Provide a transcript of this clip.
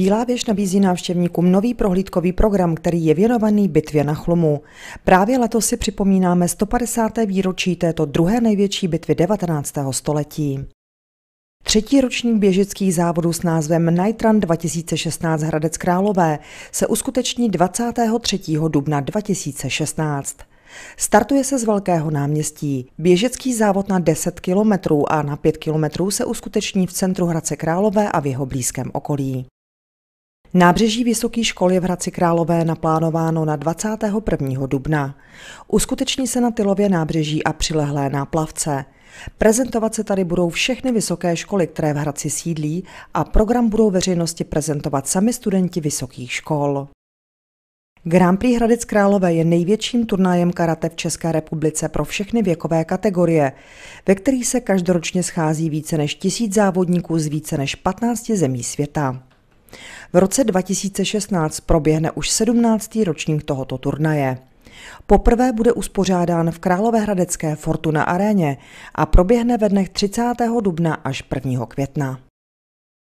Bílá věž nabízí návštěvníkům nový prohlídkový program, který je věnovaný bitvě na Chlumu. Právě letos si připomínáme 150. výročí této druhé největší bitvy 19. století. Třetí ročník běžeckých závodů s názvem Night Run 2016 Hradec Králové se uskuteční 23. dubna 2016. Startuje se z Velkého náměstí. Běžecký závod na 10 kilometrů a na 5 kilometrů se uskuteční v centru Hradce Králové a v jeho blízkém okolí. Nábřeží Vysoké školy v Hradci Králové naplánováno na 21. dubna. Uskuteční se na Tylově nábřeží a přilehlé náplavce. Prezentovat se tady budou všechny vysoké školy, které v Hradci sídlí a program budou veřejnosti prezentovat sami studenti vysokých škol. Grand Prix Hradec Králové je největším turnajem karate v České republice pro všechny věkové kategorie, ve kterých se každoročně schází více než tisíc závodníků z více než 15 zemí světa. V roce 2016 proběhne už 17. ročník tohoto turnaje. Poprvé bude uspořádán v Královéhradecké Fortuna aréně a proběhne ve dnech 30. dubna až 1. května.